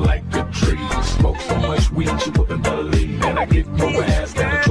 like a tree. Smoke so much weed you wouldn't believe. And I get more ass than a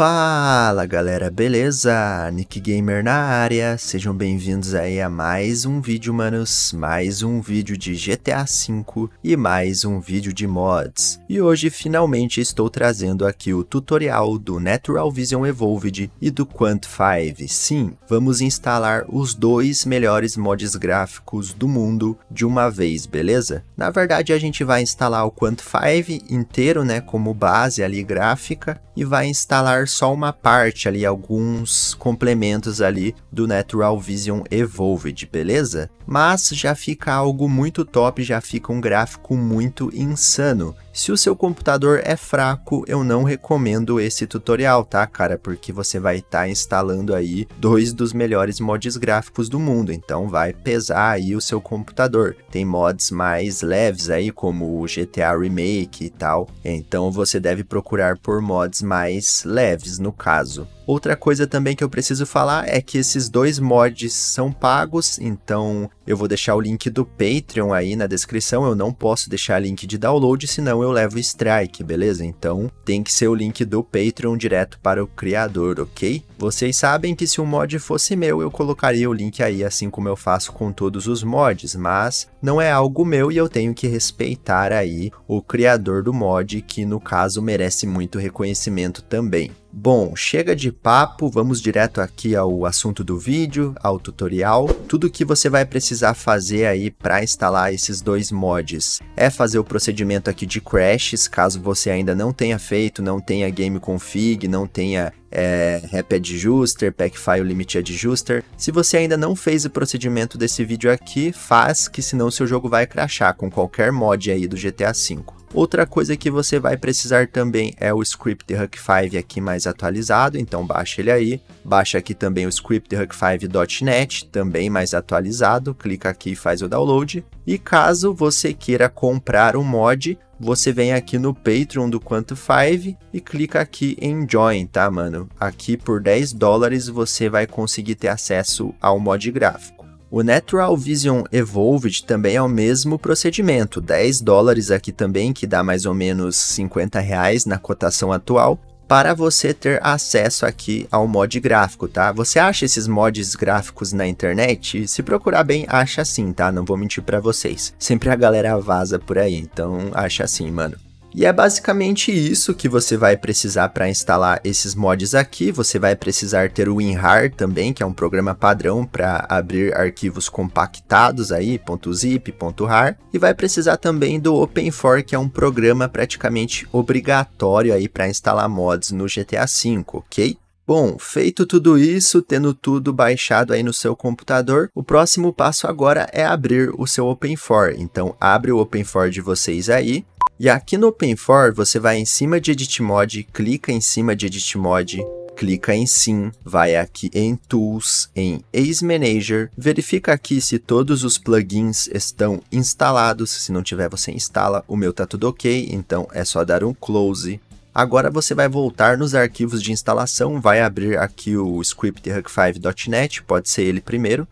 Fala galera, beleza? Nick Gamer na área, sejam bem-vindos aí a mais um vídeo, manos, mais um vídeo de GTA V e mais um vídeo de mods. E hoje finalmente estou trazendo aqui o tutorial do Natural Vision Evolved e do Quant 5. Sim, vamos instalar os dois melhores mods gráficos do mundo de uma vez, beleza? Na verdade a gente vai instalar o Quant 5 inteiro, né, como base ali gráfica, e vai instalar só uma parte ali, alguns complementos ali do Natural Vision Evolved, beleza? Mas já fica algo muito top, já fica um gráfico muito insano. Se o seu computador é fraco, eu não recomendo esse tutorial, tá, cara? Porque você vai estar tá instalando aí dois dos melhores mods gráficos do mundo, então vai pesar aí o seu computador. Tem mods mais leves aí, como o GTA Remake e tal, então você deve procurar por mods mais leves no caso. Outra coisa também que eu preciso falar é que esses dois mods são pagos, então eu vou deixar o link do Patreon aí na descrição, eu não posso deixar link de download, senão eu eu levo strike, beleza? Então tem que ser o link do Patreon direto para o criador, ok? Vocês sabem que se o um mod fosse meu, eu colocaria o link aí assim como eu faço com todos os mods, mas não é algo meu e eu tenho que respeitar aí o criador do mod, que no caso merece muito reconhecimento também. Bom, chega de papo, vamos direto aqui ao assunto do vídeo, ao tutorial. Tudo que você vai precisar fazer aí para instalar esses dois mods é fazer o procedimento aqui de crashes, caso você ainda não tenha feito, não tenha game config, não tenha é, Rap Adjuster, Packfile Limit Adjuster. Se você ainda não fez o procedimento desse vídeo aqui, faz que senão seu jogo vai crashar com qualquer mod aí do GTA V. Outra coisa que você vai precisar também é o script Huck 5 aqui mais atualizado, então baixa ele aí. Baixa aqui também o script Huck5.net, também mais atualizado, clica aqui e faz o download. E caso você queira comprar um mod, você vem aqui no Patreon do Quanto 5 e clica aqui em Join, tá, mano? Aqui por 10 dólares você vai conseguir ter acesso ao mod gráfico. O Natural Vision Evolved também é o mesmo procedimento, 10 dólares aqui também, que dá mais ou menos 50 reais na cotação atual, para você ter acesso aqui ao mod gráfico, tá? Você acha esses mods gráficos na internet? Se procurar bem, acha sim, tá? Não vou mentir para vocês. Sempre a galera vaza por aí, então acha sim, mano. E é basicamente isso que você vai precisar para instalar esses mods aqui. Você vai precisar ter o WinRAR também, que é um programa padrão para abrir arquivos compactados aí, .zip, .rar, e vai precisar também do OpenFOR, que é um programa praticamente obrigatório aí para instalar mods no GTA V, OK? Bom, feito tudo isso, tendo tudo baixado aí no seu computador, o próximo passo agora é abrir o seu OpenFOR. Então, abre o OpenFOR de vocês aí e aqui no OpenFOR, você vai em cima de Edit Mode, clica em cima de Edit Mode, clica em Sim, vai aqui em Tools, em Ace Manager, verifica aqui se todos os plugins estão instalados, se não tiver você instala, o meu tá tudo ok, então é só dar um Close. Agora você vai voltar nos arquivos de instalação, vai abrir aqui o script 5net pode ser ele primeiro,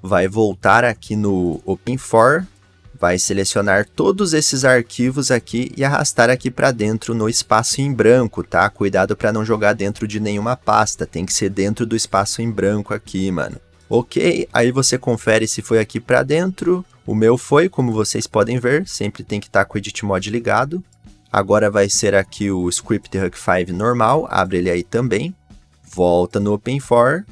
vai voltar aqui no OpenFOR, vai selecionar todos esses arquivos aqui e arrastar aqui para dentro no espaço em branco, tá? Cuidado para não jogar dentro de nenhuma pasta, tem que ser dentro do espaço em branco aqui, mano. Ok, aí você confere se foi aqui para dentro. O meu foi, como vocês podem ver, sempre tem que estar tá com o Edit Mode ligado. Agora vai ser aqui o Script Hack 5 normal, abre ele aí também. Volta no Open For,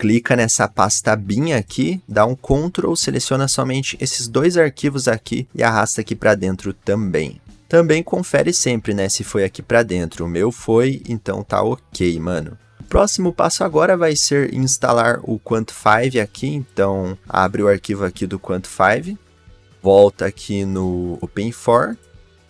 clica nessa pasta bin aqui, dá um Ctrl, seleciona somente esses dois arquivos aqui e arrasta aqui para dentro também. Também confere sempre, né, se foi aqui para dentro. O meu foi, então tá ok, mano. Próximo passo agora vai ser instalar o Quant5 aqui, então abre o arquivo aqui do Quant5, volta aqui no Open4,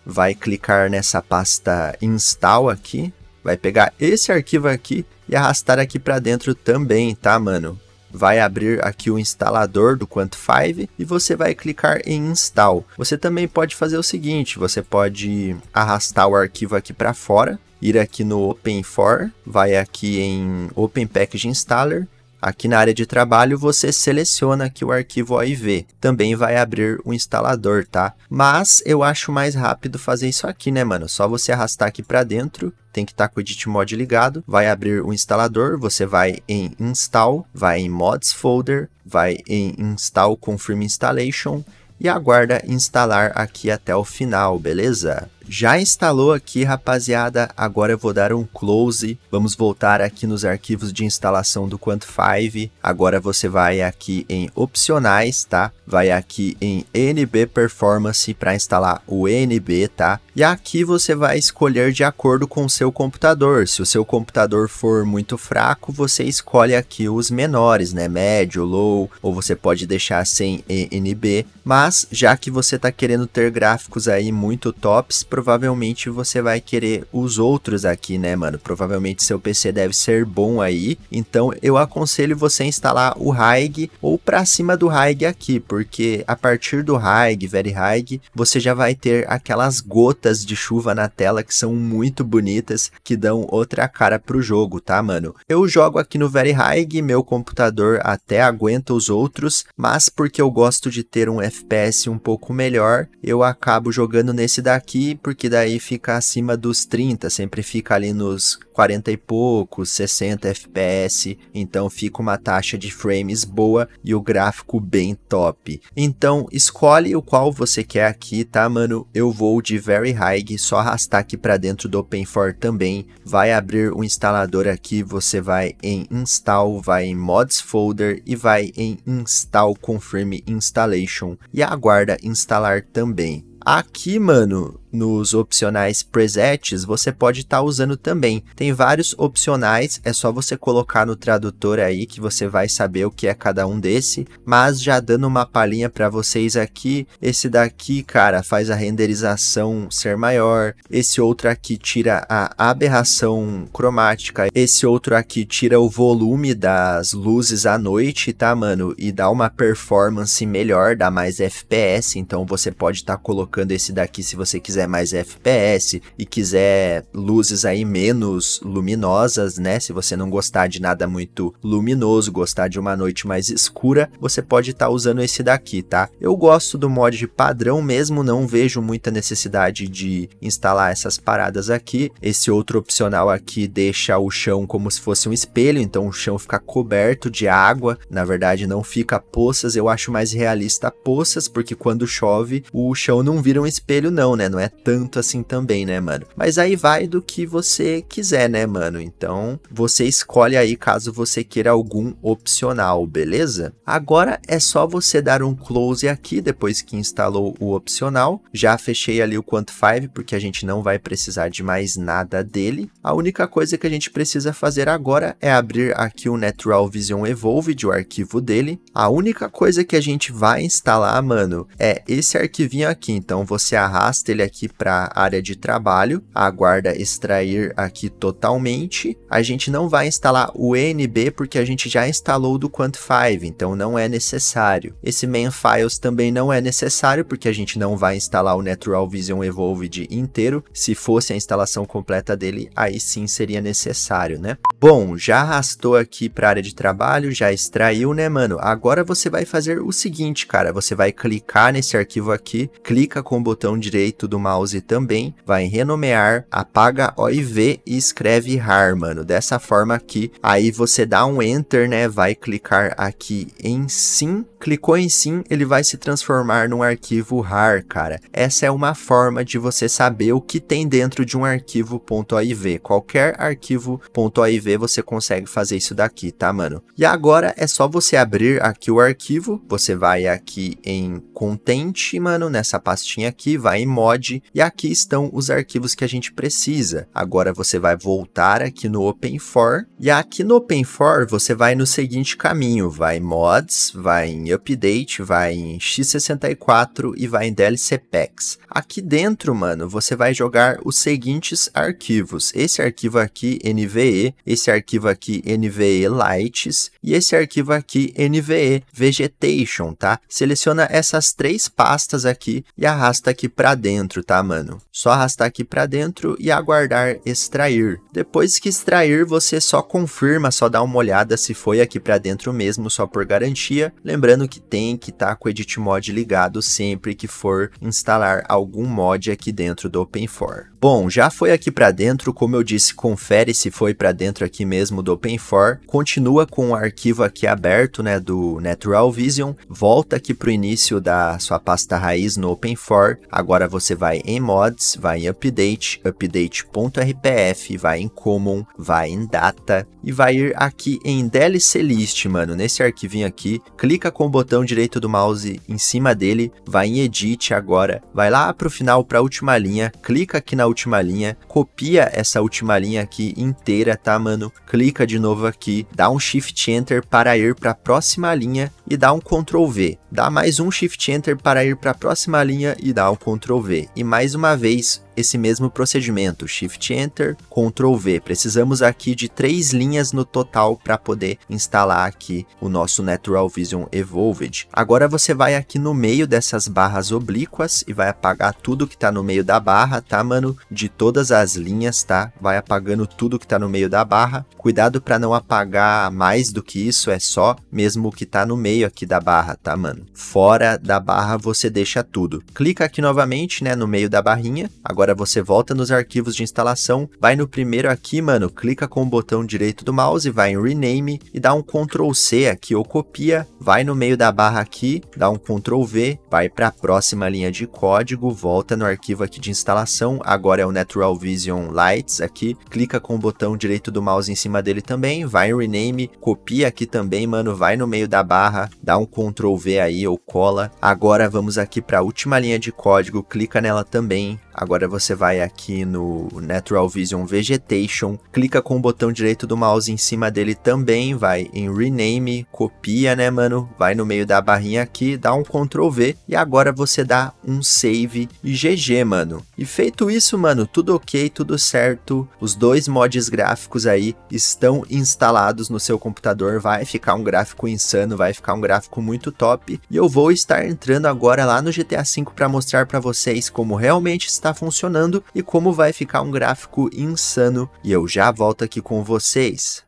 vai clicar nessa pasta Install aqui, vai pegar esse arquivo aqui e arrastar aqui para dentro também, tá, mano? vai abrir aqui o instalador do Quant5 e você vai clicar em install. Você também pode fazer o seguinte, você pode arrastar o arquivo aqui para fora, ir aqui no Open For, vai aqui em Open Package Installer, Aqui na área de trabalho, você seleciona aqui o arquivo OIV. Também vai abrir o instalador, tá? Mas eu acho mais rápido fazer isso aqui, né, mano? Só você arrastar aqui para dentro tem que estar tá com o Edit Mod ligado, vai abrir o instalador, você vai em Install, vai em Mods Folder, vai em Install Confirm Installation e aguarda instalar aqui até o final, beleza? Já instalou aqui, rapaziada. Agora eu vou dar um close. Vamos voltar aqui nos arquivos de instalação do Quant5. Agora você vai aqui em opcionais, tá? Vai aqui em NB Performance para instalar o NB, tá? E aqui você vai escolher de acordo com o seu computador. Se o seu computador for muito fraco, você escolhe aqui os menores, né? Médio, low, ou você pode deixar sem NB. Mas já que você está querendo ter gráficos aí muito tops, provavelmente você vai querer os outros aqui, né, mano? Provavelmente seu PC deve ser bom aí. Então eu aconselho você a instalar o Raig ou para cima do Raig aqui, porque a partir do Raig, Very Raig, você já vai ter aquelas gotas de chuva na tela que são muito bonitas, que dão outra cara pro jogo, tá, mano? Eu jogo aqui no Very Raig, meu computador até aguenta os outros, mas porque eu gosto de ter um FPS um pouco melhor, eu acabo jogando nesse daqui porque daí fica acima dos 30, sempre fica ali nos 40 e poucos, 60 FPS, então fica uma taxa de frames boa e o gráfico bem top. Então escolhe o qual você quer aqui, tá mano? Eu vou de Very High, só arrastar aqui para dentro do OpenFOR também, vai abrir o instalador aqui, você vai em Install, vai em Mods Folder e vai em Install Confirm Installation e aguarda instalar também. Aqui, mano, nos opcionais presets, você pode estar tá usando também. Tem vários opcionais, é só você colocar no tradutor aí que você vai saber o que é cada um desse. Mas já dando uma palhinha para vocês aqui, esse daqui, cara, faz a renderização ser maior, esse outro aqui tira a aberração cromática, esse outro aqui tira o volume das luzes à noite, tá, mano? E dá uma performance melhor, dá mais FPS, então você pode estar tá colocando esse daqui se você quiser quiser mais FPS e quiser luzes aí menos luminosas, né? Se você não gostar de nada muito luminoso, gostar de uma noite mais escura, você pode estar tá usando esse daqui, tá? Eu gosto do mod padrão mesmo, não vejo muita necessidade de instalar essas paradas aqui. Esse outro opcional aqui deixa o chão como se fosse um espelho, então o chão fica coberto de água. Na verdade, não fica poças, eu acho mais realista poças, porque quando chove, o chão não vira um espelho não, né? Não é tanto assim também, né, mano? Mas aí vai do que você quiser, né, mano? Então, você escolhe aí caso você queira algum opcional, beleza? Agora é só você dar um close aqui depois que instalou o opcional. Já fechei ali o 5 porque a gente não vai precisar de mais nada dele. A única coisa que a gente precisa fazer agora é abrir aqui o Natural Vision Evolved, o arquivo dele. A única coisa que a gente vai instalar, mano, é esse arquivinho aqui. Então, você arrasta ele aqui aqui para a área de trabalho, aguarda extrair aqui totalmente. A gente não vai instalar o ENB porque a gente já instalou do Quant 5, então não é necessário. Esse main files também não é necessário porque a gente não vai instalar o Natural Vision Evolved inteiro. Se fosse a instalação completa dele, aí sim seria necessário, né? Bom, já arrastou aqui para a área de trabalho, já extraiu, né, mano? Agora você vai fazer o seguinte, cara, você vai clicar nesse arquivo aqui, clica com o botão direito do mouse mouse também, vai renomear, apaga OIV e escreve rar, mano. Dessa forma aqui, aí você dá um Enter, né? Vai clicar aqui em Sim. Clicou em Sim, ele vai se transformar num arquivo rar, cara. Essa é uma forma de você saber o que tem dentro de um arquivo .oiv. Qualquer arquivo .oiv você consegue fazer isso daqui, tá, mano? E agora é só você abrir aqui o arquivo, você vai aqui em Content, mano, nessa pastinha aqui, vai em Mod, e aqui estão os arquivos que a gente precisa. Agora você vai voltar aqui no OpenFOR e aqui no OpenFOR você vai no seguinte caminho, vai em mods, vai em update, vai em x64 e vai em DLC packs. Aqui dentro, mano, você vai jogar os seguintes arquivos. Esse arquivo aqui NVE, esse arquivo aqui NVE Lights e esse arquivo aqui NVE Vegetation, tá? Seleciona essas três pastas aqui e arrasta aqui para dentro, tá? tá, mano? Só arrastar aqui pra dentro e aguardar extrair. Depois que extrair, você só confirma, só dá uma olhada se foi aqui pra dentro mesmo, só por garantia. Lembrando que tem que estar tá com o Edit Mod ligado sempre que for instalar algum mod aqui dentro do OpenFOR. Bom, já foi aqui para dentro, como eu disse, confere se foi para dentro aqui mesmo do OpenFOR, continua com o arquivo aqui aberto, né, do Natural Vision, volta aqui para o início da sua pasta raiz no OpenFOR, agora você vai vai em mods, vai em update, update.rpf, vai em common, vai em data e vai ir aqui em DLC list, mano, nesse arquivinho aqui. Clica com o botão direito do mouse em cima dele, vai em edit agora, vai lá pro final para a última linha, clica aqui na última linha, copia essa última linha aqui inteira, tá, mano? Clica de novo aqui, dá um shift enter para ir para a próxima linha e dá um Ctrl V. Dá mais um Shift Enter para ir para a próxima linha e dá um Ctrl V. E mais uma vez, esse mesmo procedimento, Shift Enter, Ctrl V. Precisamos aqui de três linhas no total para poder instalar aqui o nosso Natural Vision Evolved. Agora você vai aqui no meio dessas barras oblíquas e vai apagar tudo que está no meio da barra, tá, mano? De todas as linhas, tá? Vai apagando tudo que está no meio da barra. Cuidado para não apagar mais do que isso, é só mesmo o que está no meio aqui da barra, tá, mano? Fora da barra você deixa tudo. Clica aqui novamente, né, no meio da barrinha. Agora Agora você volta nos arquivos de instalação, vai no primeiro aqui, mano, clica com o botão direito do mouse, vai em Rename e dá um Ctrl C aqui ou copia, vai no meio da barra aqui, dá um Ctrl V, vai para a próxima linha de código, volta no arquivo aqui de instalação, agora é o Natural Vision Lights aqui, clica com o botão direito do mouse em cima dele também, vai em Rename, copia aqui também, mano, vai no meio da barra, dá um Ctrl V aí ou cola. Agora vamos aqui para a última linha de código, clica nela também, Agora você vai aqui no Natural Vision Vegetation, clica com o botão direito do mouse em cima dele também, vai em Rename, copia, né, mano? Vai no meio da barrinha aqui, dá um Ctrl V e agora você dá um Save e GG, mano. E feito isso, mano, tudo ok, tudo certo. Os dois mods gráficos aí estão instalados no seu computador, vai ficar um gráfico insano, vai ficar um gráfico muito top. E eu vou estar entrando agora lá no GTA V para mostrar para vocês como realmente está funcionando e como vai ficar um gráfico insano. E eu já volto aqui com vocês.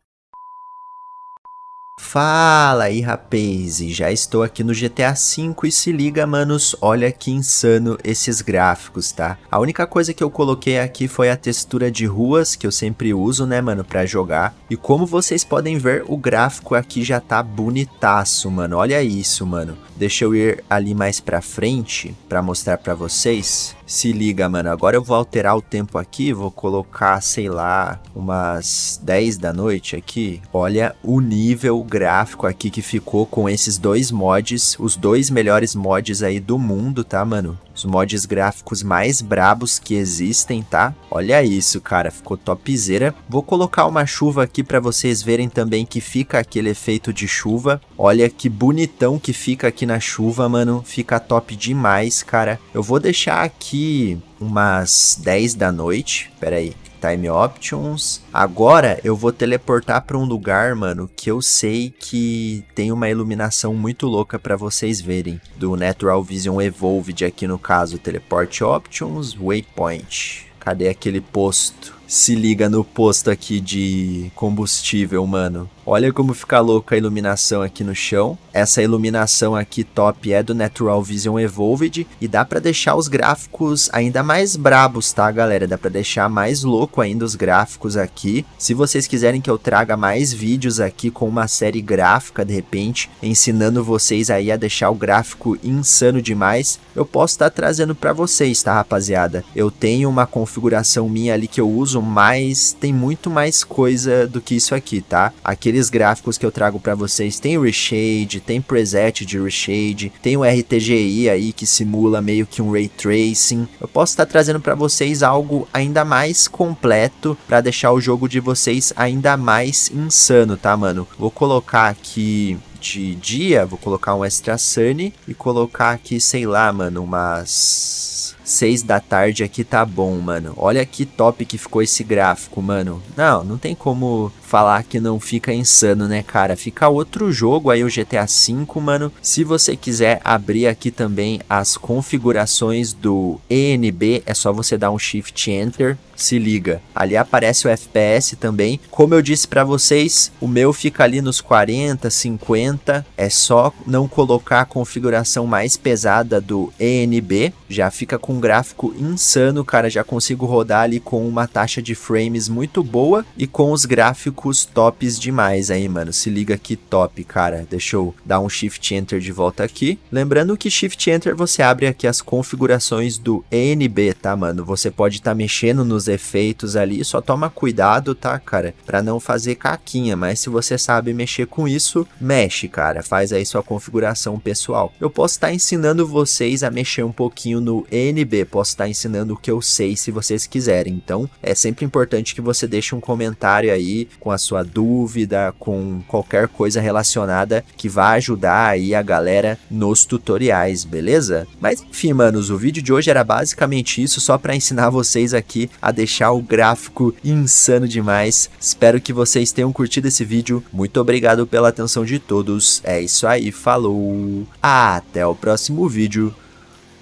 Fala aí rapaz, já estou aqui no GTA V e se liga manos, olha que insano esses gráficos, tá? A única coisa que eu coloquei aqui foi a textura de ruas, que eu sempre uso né mano, pra jogar. E como vocês podem ver, o gráfico aqui já tá bonitaço mano, olha isso mano. Deixa eu ir ali mais pra frente pra mostrar pra vocês se liga, mano, agora eu vou alterar o tempo aqui, vou colocar, sei lá, umas 10 da noite aqui. Olha o nível gráfico aqui que ficou com esses dois mods, os dois melhores mods aí do mundo, tá, mano? Os mods gráficos mais brabos que existem, tá? Olha isso, cara, ficou topzera. Vou colocar uma chuva aqui para vocês verem também que fica aquele efeito de chuva. Olha que bonitão que fica aqui na chuva, mano. Fica top demais, cara. Eu vou deixar aqui umas 10 da noite. Pera aí. Time Options. Agora eu vou teleportar para um lugar, mano, que eu sei que tem uma iluminação muito louca para vocês verem. Do Natural Vision Evolved aqui no caso, Teleport Options, Waypoint. Cadê aquele posto? Se liga no posto aqui de combustível, mano. Olha como fica louca a iluminação aqui no chão. Essa iluminação aqui top é do Natural Vision Evolved e dá para deixar os gráficos ainda mais brabos, tá, galera? Dá para deixar mais louco ainda os gráficos aqui. Se vocês quiserem que eu traga mais vídeos aqui com uma série gráfica de repente, ensinando vocês aí a deixar o gráfico insano demais, eu posso estar tá trazendo para vocês, tá, rapaziada? Eu tenho uma configuração minha ali que eu uso mas tem muito mais coisa do que isso aqui, tá? Aqueles gráficos que eu trago para vocês tem reshade, tem preset de reshade, tem o RTGI aí que simula meio que um ray tracing. Eu posso estar tá trazendo para vocês algo ainda mais completo para deixar o jogo de vocês ainda mais insano, tá, mano? Vou colocar aqui de dia, vou colocar um extra sunny e colocar aqui, sei lá, mano, umas 6 da tarde aqui tá bom, mano. Olha que top que ficou esse gráfico, mano. Não, não tem como falar que não fica insano, né, cara? Fica outro jogo aí, o GTA V, mano. Se você quiser abrir aqui também as configurações do ENB, é só você dar um Shift Enter se liga. Ali aparece o FPS também. Como eu disse para vocês, o meu fica ali nos 40, 50. É só não colocar a configuração mais pesada do ENB. Já fica com um gráfico insano, cara. Já consigo rodar ali com uma taxa de frames muito boa e com os gráficos tópicos tops demais aí, mano. Se liga que top, cara. Deixa eu dar um Shift Enter de volta aqui. Lembrando que Shift Enter você abre aqui as configurações do ENB, tá, mano? Você pode estar tá mexendo nos efeitos ali, só toma cuidado, tá, cara? Pra não fazer caquinha, mas se você sabe mexer com isso, mexe, cara. Faz aí sua configuração pessoal. Eu posso estar tá ensinando vocês a mexer um pouquinho no ENB, posso estar tá ensinando o que eu sei se vocês quiserem. Então, é sempre importante que você deixe um comentário aí com a sua dúvida, com qualquer coisa relacionada que vá ajudar aí a galera nos tutoriais, beleza? Mas enfim, manos, o vídeo de hoje era basicamente isso, só para ensinar vocês aqui a deixar o gráfico insano demais. Espero que vocês tenham curtido esse vídeo. Muito obrigado pela atenção de todos. É isso aí, falou. Até o próximo vídeo.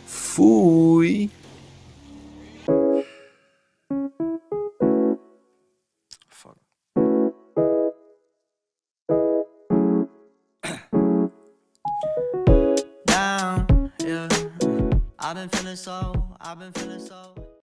Fui. been feeling so, I've been feeling so.